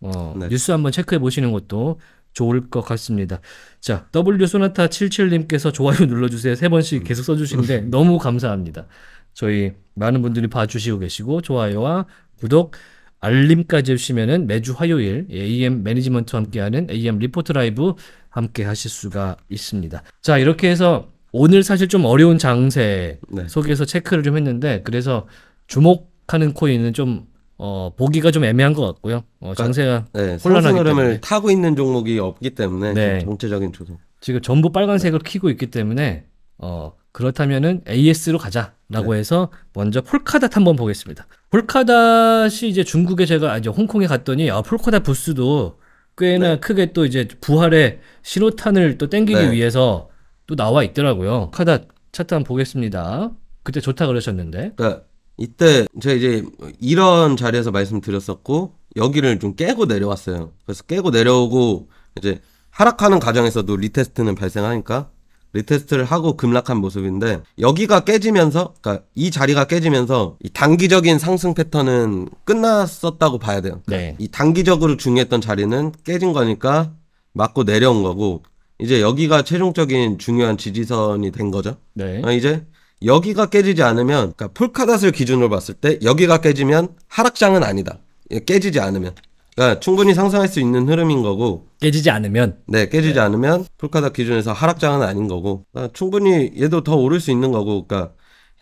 어, 네. 뉴스 한번 체크해 보시는 것도 좋을 것 같습니다. 자, W 소나타 77님께서 좋아요 눌러주세요. 세 번씩 계속 써주시는데 음. 너무 감사합니다. 저희 많은 분들이 봐주시고 계시고 좋아요와 구독, 알림까지 주시면은 매주 화요일 AM 매니지먼트 함께하는 AM 리포트 라이브 함께 하실 수가 있습니다. 자, 이렇게 해서 오늘 사실 좀 어려운 장세 네. 속에서 체크를 좀 했는데 그래서 주목하는 코인은 좀 어, 보기가 좀 애매한 것 같고요. 어, 장세가 그러니까, 네, 혼란하기 때문에 타고 있는 종목이 없기 때문에 네. 전체적인 조정. 지금 전부 빨간색을 네. 키고 있기 때문에 어, 그렇다면은 AS로 가자라고 네. 해서 먼저 폴카닷 한번 보겠습니다. 폴카닷이 이제 중국에 제가 아, 이제 홍콩에 갔더니 아, 폴카닷 부스도 꽤나 네. 크게 또 이제 부활의 신호탄을 또 땡기기 네. 위해서 또 나와 있더라고요. 카닷 차트 한번 보겠습니다. 그때 좋다 그러셨는데. 그 이때 제가 이제 이런 자리에서 말씀드렸었고 여기를 좀 깨고 내려왔어요. 그래서 깨고 내려오고 이제 하락하는 과정에서도 리테스트는 발생하니까 리테스트를 하고 급락한 모습인데 여기가 깨지면서 그러니까 이 자리가 깨지면서 이 단기적인 상승 패턴은 끝났었다고 봐야 돼요. 그러니까 네. 이 단기적으로 중요했던 자리는 깨진 거니까 맞고 내려온 거고 이제 여기가 최종적인 중요한 지지선이 된 거죠. 네. 그러니까 이제 여기가 깨지지 않으면 그러니까 폴카닷을 기준으로 봤을 때 여기가 깨지면 하락장은 아니다. 예, 깨지지 않으면 그러니까 충분히 상상할 수 있는 흐름인 거고 깨지지 않으면 네 깨지지 네. 않으면 폴카닷 기준에서 하락장은 아닌 거고 그러니까 충분히 얘도 더 오를 수 있는 거고 그러니까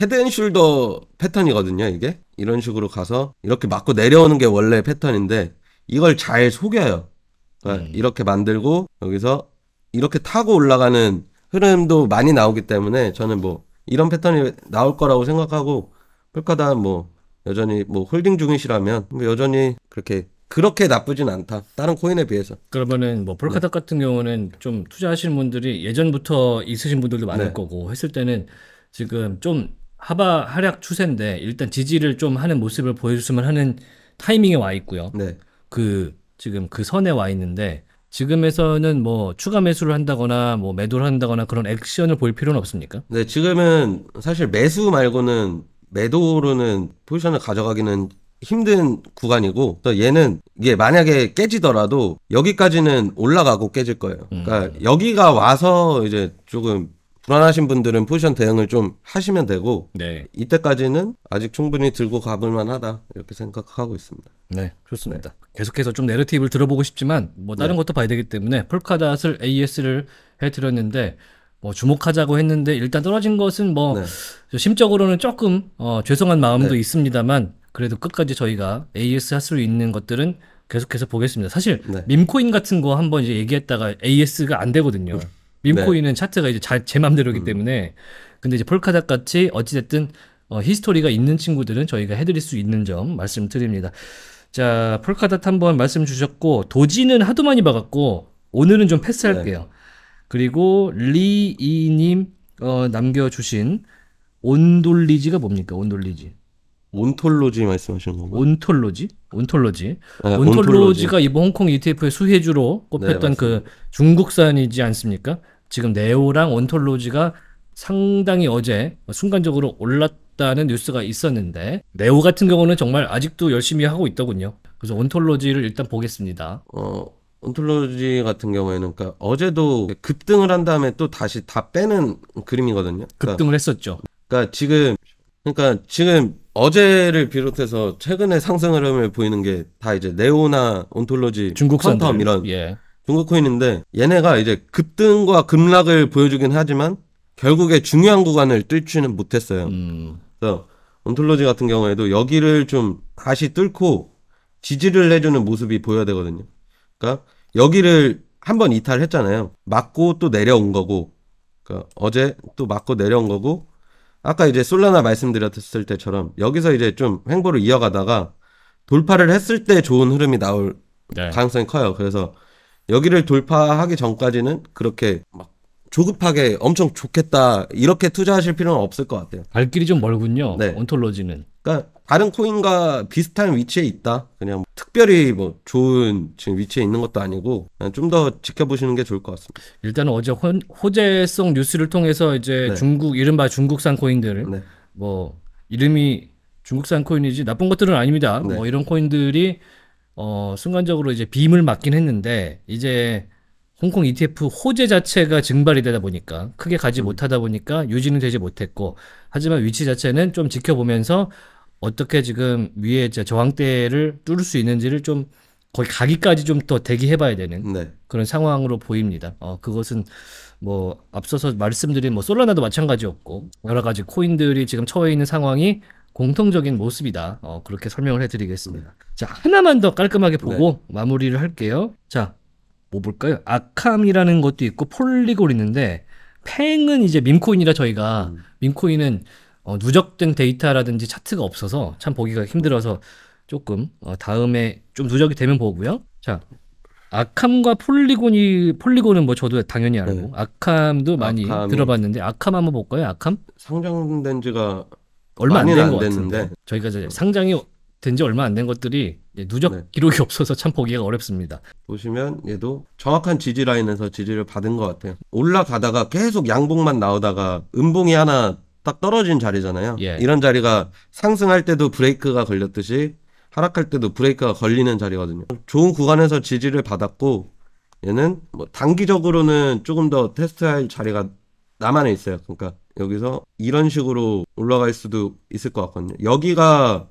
헤드앤숄더 패턴이거든요 이게 이런 식으로 가서 이렇게 맞고 내려오는 게 원래 패턴인데 이걸 잘 속여요 그러니까 음. 이렇게 만들고 여기서 이렇게 타고 올라가는 흐름도 많이 나오기 때문에 저는 뭐 이런 패턴이 나올 거라고 생각하고 풀카단 뭐 여전히 뭐 홀딩 중이시라면 그러니까 여전히 그렇게 그렇게 나쁘진 않다. 다른 코인에 비해서. 그러면은 뭐 폴카닥 네. 같은 경우는 좀 투자하시는 분들이 예전부터 있으신 분들도 많을 네. 거고 했을 때는 지금 좀 하바 하락 추세인데 일단 지지를 좀 하는 모습을 보여줬으면 하는 타이밍에 와 있고요. 네. 그 지금 그 선에 와 있는데 지금에서는 뭐 추가 매수를 한다거나 뭐 매도를 한다거나 그런 액션을 볼 필요는 없습니까? 네, 지금은 사실 매수 말고는 매도로는 포지션을 가져가기는 힘든 구간이고 또 얘는 이게 만약에 깨지더라도 여기까지는 올라가고 깨질 거예요. 음. 그러니까 여기가 와서 이제 조금 불안하신 분들은 포지션 대응을 좀 하시면 되고 네. 이때까지는 아직 충분히 들고 가볼 만하다 이렇게 생각하고 있습니다. 네, 좋습니다. 네. 계속해서 좀 내러티브를 들어보고 싶지만 뭐 다른 네. 것도 봐야 되기 때문에 폴카닷을 AS를 해드렸는데 뭐 주목하자고 했는데 일단 떨어진 것은 뭐 네. 심적으로는 조금 어, 죄송한 마음도 네. 있습니다만 그래도 끝까지 저희가 AS 할 수 있는 것들은 계속해서 보겠습니다. 사실 네. 밈코인 같은 거 한번 이제 얘기했다가 AS가 안 되거든요. 윈코인은 네. 차트가 이제 잘 제 맘대로기 음. 때문에 근데 이제 폴카닷 같이 어찌됐든 어, 히스토리가 있는 친구들은 저희가 해드릴 수 있는 점 말씀드립니다. 자 폴카닷 한번 말씀 주셨고 도지는 하도 많이 봐갖고 오늘은 좀 패스할게요. 네. 그리고 리이님 어, 남겨주신 온돌리지가 뭡니까 온돌리지? 온톨로지 말씀하시는 건가요? 온톨로지? 온톨로지. 네, 온톨로지가 온톨로지. 이번 홍콩 ETF의 수혜주로 네, 꼽혔던 네, 그 중국산이지 않습니까? 지금 네오랑 온톨로지가 상당히 어제 순간적으로 올랐다는 뉴스가 있었는데 네오 같은 경우는 정말 아직도 열심히 하고 있더군요. 그래서 온톨로지를 일단 보겠습니다. 어, 온톨로지 같은 경우에는 그러니까 어제도 급등을 한 다음에 또 다시 다 빼는 그림이거든요. 그러니까, 급등을 했었죠. 그러니까 지금 그러니까 지금 어제를 비롯해서 최근에 상승 흐름을 보이는 게 다 이제 네오나 온톨로지 중국산 텀 이런 예. 중국 코인인데 얘네가 이제 급등과 급락을 보여주긴 하지만 결국에 중요한 구간을 뚫지는 못했어요. 음. 그래서 온톨로지 같은 경우에도 여기를 좀 다시 뚫고 지지를 해주는 모습이 보여야 되거든요. 그러니까 여기를 한 번 이탈했잖아요. 맞고 또 내려온 거고, 그러니까 어제 또 맞고 내려온 거고, 아까 이제 솔라나 말씀드렸을 때처럼 여기서 이제 좀 횡보를 이어가다가 돌파를 했을 때 좋은 흐름이 나올 네. 가능성이 커요. 그래서 여기를 돌파하기 전까지는 그렇게 막 조급하게 엄청 좋겠다 이렇게 투자하실 필요는 없을 것 같아요. 갈 길이 좀 멀군요. 네. 온톨로지는. 그러니까 다른 코인과 비슷한 위치에 있다. 그냥 뭐 특별히 뭐 좋은 지금 위치에 있는 것도 아니고 좀 더 지켜보시는 게 좋을 것 같습니다. 일단은 어제 호, 재성 뉴스를 통해서 이제 네. 중국 이른바 중국산 코인들 네. 뭐 이름이 중국산 코인이지 나쁜 것들은 아닙니다. 네. 뭐 이런 코인들이 어, 순간적으로 이제 빔을 맞긴 했는데 이제 홍콩 ETF 호재 자체가 증발이 되다 보니까 크게 가지 음. 못하다 보니까 유지는 되지 못했고 하지만 위치 자체는 좀 지켜보면서 어떻게 지금 위에 저항대를 뚫을 수 있는지를 좀 거의 가기까지 좀 더 대기해봐야 되는 네. 그런 상황으로 보입니다. 어, 그것은 뭐 앞서서 말씀드린 뭐 솔라나도 마찬가지였고 여러 가지 코인들이 지금 처해 있는 상황이 공통적인 모습이다. 어, 그렇게 설명을 해드리겠습니다. 네. 자, 하나만 더 깔끔하게 보고 네. 마무리를 할게요. 자, 뭐 볼까요? 아캄이라는 것도 있고 폴리골 있는데 팽은 이제 민코인이라 저희가 음. 민코인은 어, 누적된 데이터라든지 차트가 없어서 참 보기가 힘들어서 조금 어, 다음에 좀 누적이 되면 보고요. 자, 아캄과 폴리곤이 폴리곤은 뭐 저도 당연히 알고 네. 아캄도 많이 아캄이... 들어봤는데 아캄 한번 볼까요? 아캄 상장된 지가 얼마 안 된 것 같은데 저희가 이제 상장이 된지 얼마 안 된 것들이 누적 네. 기록이 없어서 참 보기가 어렵습니다. 보시면 얘도 정확한 지지 라인에서 지지를 받은 것 같아요. 올라가다가 계속 양봉만 나오다가 음봉이 하나 딱 떨어진 자리잖아요. 예. 이런 자리가 상승할 때도 브레이크가 걸렸듯이 하락할 때도 브레이크가 걸리는 자리거든요. 좋은 구간에서 지지를 받았고 얘는 뭐 단기적으로는 조금 더 테스트할 자리가 남한에 있어요. 그러니까 여기서 이런 식으로 올라갈 수도 있을 것 같거든요. 여기가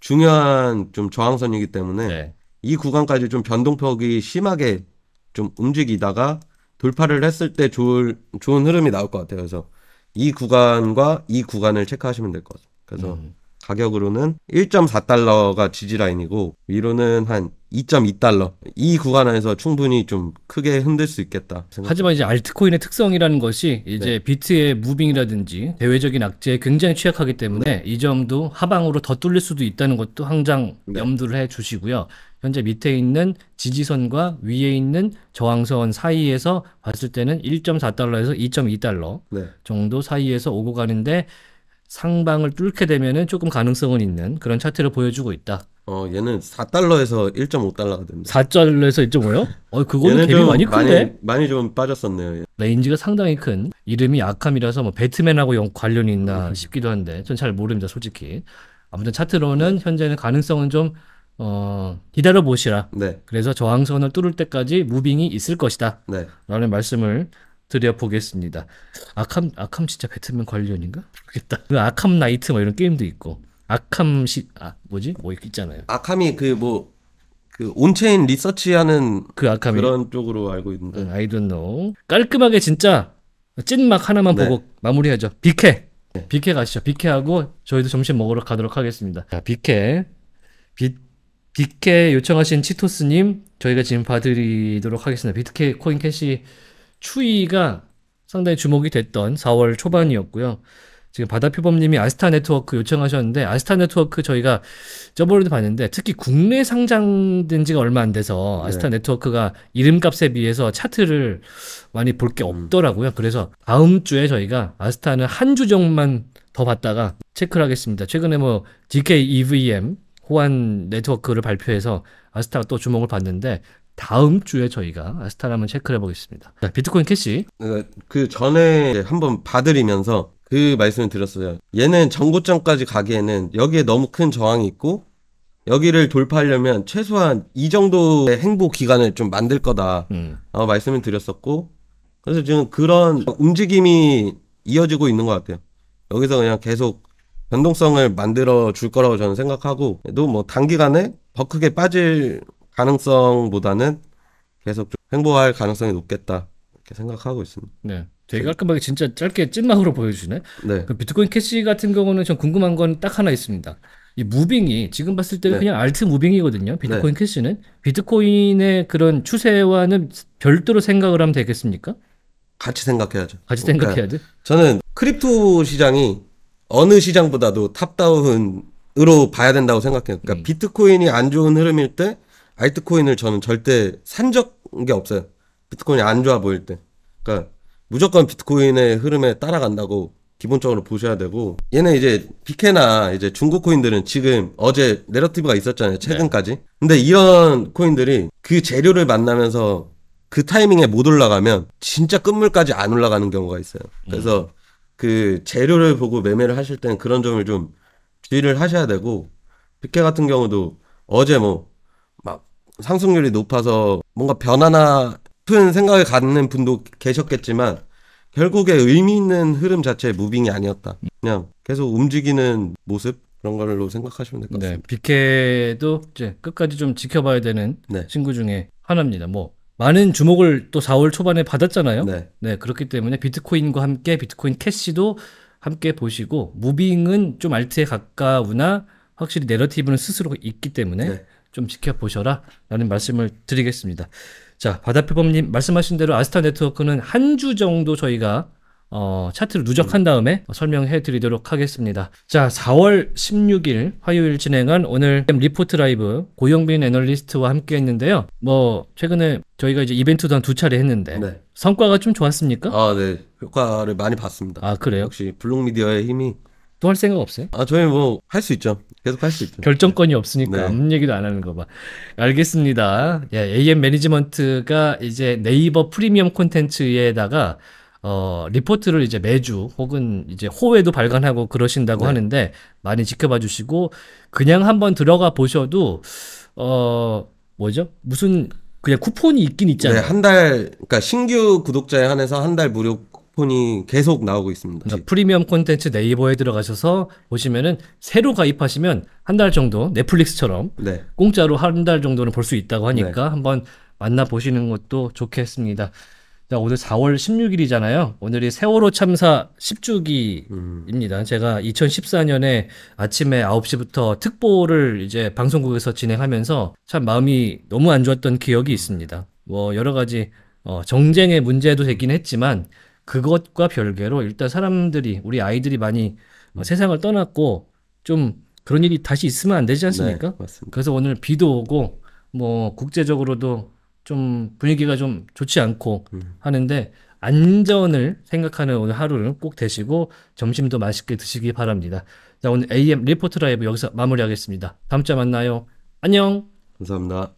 중요한 좀 저항선이기 때문에 네. 이 구간까지 좀 변동폭이 심하게 좀 움직이다가 돌파를 했을 때 좋을, 좋은 흐름이 나올 것 같아요. 그래서 이 구간과 이 구간을 체크하시면 될 것 같아요. 그래서 음. 가격으로는 1.4달러가 지지라인이고 위로는 한 2.2달러 이 구간 안에서 충분히 좀 크게 흔들 수 있겠다. 생각. 하지만 이제 알트코인의 특성이라는 것이 이제 네. 비트의 무빙이라든지 대외적인 악재에 굉장히 취약하기 때문에 네. 이 점도 하방으로 더 뚫릴 수도 있다는 것도 항상 네. 염두를 해 주시고요. 현재 밑에 있는 지지선과 위에 있는 저항선 사이에서 봤을 때는 1.4달러에서 2.2달러 정도 사이에서 오고 가는데 상방을 뚫게 되면은 조금 가능성은 있는 그런 차트를 보여주고 있다. 어, 얘는 4달러에서 1.5달러가 됩니다. 4달러에서 1.5요? 어, 그거는 갭이 많이 큰데? 많이, 많이, 좀 빠졌었네요. 레인지가 상당히 큰 이름이 아캄이라서 뭐 배트맨하고 영 관련이 있나 음. 싶기도 한데 전 잘 모릅니다, 솔직히. 아무튼 차트로는 현재는 가능성은 좀 어, 기다려 보시라. 네. 그래서 저항선을 뚫을 때까지 무빙이 있을 것이다. 네. 라는 말씀을 드려보겠습니다. 아캄, 아캄 진짜 배트맨 관련인가? 모르겠다. 그 아캄 나이트 뭐 이런 게임도 있고. 아캄 시, 아, 뭐지? 뭐 있잖아요. 아캄이 그 뭐, 그 온체인 리서치하는 그 아캄이 그런 쪽으로 알고 있는데. 응, I don't know. 깔끔하게 진짜 찐막 하나만 네. 보고 마무리하죠. 비케. 네. 비케 가시죠. 비케하고 저희도 점심 먹으러 가도록 하겠습니다. 자, 비케. 비, 비케 요청하신 치토스님, 저희가 지금 봐드리도록 하겠습니다. 비트케 코인 캐시 추위가 상당히 주목이 됐던 4월 초반이었고요. 지금 바다표범님이 아스타 네트워크 요청하셨는데 아스타 네트워크 저희가 저번에도 봤는데 특히 국내 상장된 지가 얼마 안 돼서 네. 아스타 네. 트워크가 이름값에 비해서 차트를 많이 볼게 음. 없더라고요. 그래서 다음 주에 저희가 아스타는 한 주정만더 봤다가 체크를 하겠습니다. 최근에 뭐 DK EVM 호환 네트워크를 발표해서 아스타가 또 주목을 받는데 다음 주에 저희가 아스타를 한번 체크를 해보겠습니다. 자, 비트코인 캐시. 그 전에 한번 봐드리면서 그 말씀을 드렸어요. 얘는 전고점까지 가기에는 여기에 너무 큰 저항이 있고 여기를 돌파하려면 최소한 이 정도의 행보 기간을 좀 만들 거다. 음. 어, 말씀을 드렸었고 그래서 지금 그런 움직임이 이어지고 있는 것 같아요. 여기서 그냥 계속 변동성을 만들어 줄 거라고 저는 생각하고 또 뭐 단기간에 더 크게 빠질 가능성보다는 계속 좀횡보할 가능성이 높겠다 이렇게 생각하고 있습니다. 네. 되게 깔끔하게 진짜 짧게 찐막으로 보여주시네. 네. 그 비트코인 캐시 같은 경우는 전 궁금한 건 딱 하나 있습니다. 이 무빙이 지금 봤을 때는 네. 그냥 알트 무빙이거든요. 비트코인 네. 캐시는 비트코인의 그런 추세와는 별도로 생각을 하면 되겠습니까? 같이 생각해야죠. 같이 그러니까 생각해야죠. 네. 저는 크립토 시장이 어느 시장보다도 탑다운으로 봐야 된다고 생각해요. 그러니까 음. 비트코인이 안 좋은 흐름일 때 알트코인을 저는 절대 산 적이 없어요. 비트코인이 안 좋아 보일 때. 그러니까 무조건 비트코인의 흐름에 따라간다고 기본적으로 보셔야 되고 얘는 이제 비케나 이제 중국 코인들은 지금 어제 내러티브가 있었잖아요 최근까지 네. 근데 이런 코인들이 그 재료를 만나면서 그 타이밍에 못 올라가면 진짜 끝물까지 안 올라가는 경우가 있어요 그래서 음. 그 재료를 보고 매매를 하실 땐 그런 점을 좀 주의를 하셔야 되고 비케 같은 경우도 어제 뭐 상승률이 높아서 뭔가 변화나 싶은 생각을 갖는 분도 계셨겠지만 결국에 의미 있는 흐름 자체의 무빙이 아니었다. 그냥 계속 움직이는 모습 그런 걸로 생각하시면 될것 네, 같습니다. 네, 비케도 이제 끝까지 좀 지켜봐야 되는 네. 친구 중에 하나입니다. 뭐 많은 주목을 또 4월 초반에 받았잖아요. 네. 네, 그렇기 때문에 비트코인과 함께 비트코인 캐시도 함께 보시고 무빙은 좀 알트에 가까우나 확실히 내러티브는 스스로 있기 때문에 네. 좀 지켜보셔라 라는 말씀을 드리겠습니다. 자, 바다표범님 말씀하신 대로 아스타 네트워크는 한 주 정도 저희가 어, 차트를 누적한 다음에 설명해 드리도록 하겠습니다. 자, 4월 16일 화요일 진행한 오늘 리포트 라이브 고영빈 애널리스트와 함께 했는데요. 뭐, 최근에 저희가 이제 이벤트도 한 두 차례 했는데 네. 성과가 좀 좋았습니까? 아, 네. 효과를 많이 봤습니다. 아, 그래요? 역시 블록미디어의 힘이 또할 생각 없어요? 아 저희 뭐 할 수 있죠. 계속 할 수 있죠. 결정권이 네. 없으니까 네. 아무 얘기도 안 하는 거 봐. 알겠습니다. 예, AM 매니지먼트가 이제 네이버 프리미엄 콘텐츠에다가 어, 리포트를 이제 매주 혹은 이제 호에도 발간하고 그러신다고 네. 하는데 많이 지켜봐 주시고 그냥 한번 들어가 보셔도 어 뭐죠? 무슨 그냥 쿠폰이 있긴 있잖아요. 네, 한 달, 그러니까 신규 구독자에 한해서 한 달 무료 쿠폰이 계속 나오고 있습니다. 그러니까 프리미엄 콘텐츠 네이버에 들어가셔서 보시면은 새로 가입하시면 한 달 정도 넷플릭스처럼 네. 공짜로 한 달 정도는 볼 수 있다고 하니까 네. 한번 만나 보시는 것도 좋겠습니다. 자, 오늘 4월 16일이잖아요. 오늘이 세월호 참사 10주기입니다. 음. 제가 2014년에 아침에 9시부터 특보를 이제 방송국에서 진행하면서 참 마음이 너무 안 좋았던 기억이 있습니다. 뭐 여러 가지 어, 정쟁의 문제도 되긴 했지만 그것과 별개로 일단 사람들이 우리 아이들이 많이 음. 세상을 떠났고 좀 그런 일이 다시 있으면 안 되지 않습니까? 네, 그래서 오늘 비도 오고 뭐 국제적으로도 좀 분위기가 좀 좋지 않고 음. 하는데 안전을 생각하는 오늘 하루를 꼭 되시고 점심도 맛있게 드시기 바랍니다. 자 오늘 AM 리포트 라이브 여기서 마무리하겠습니다. 다음 주에 만나요. 안녕. 감사합니다.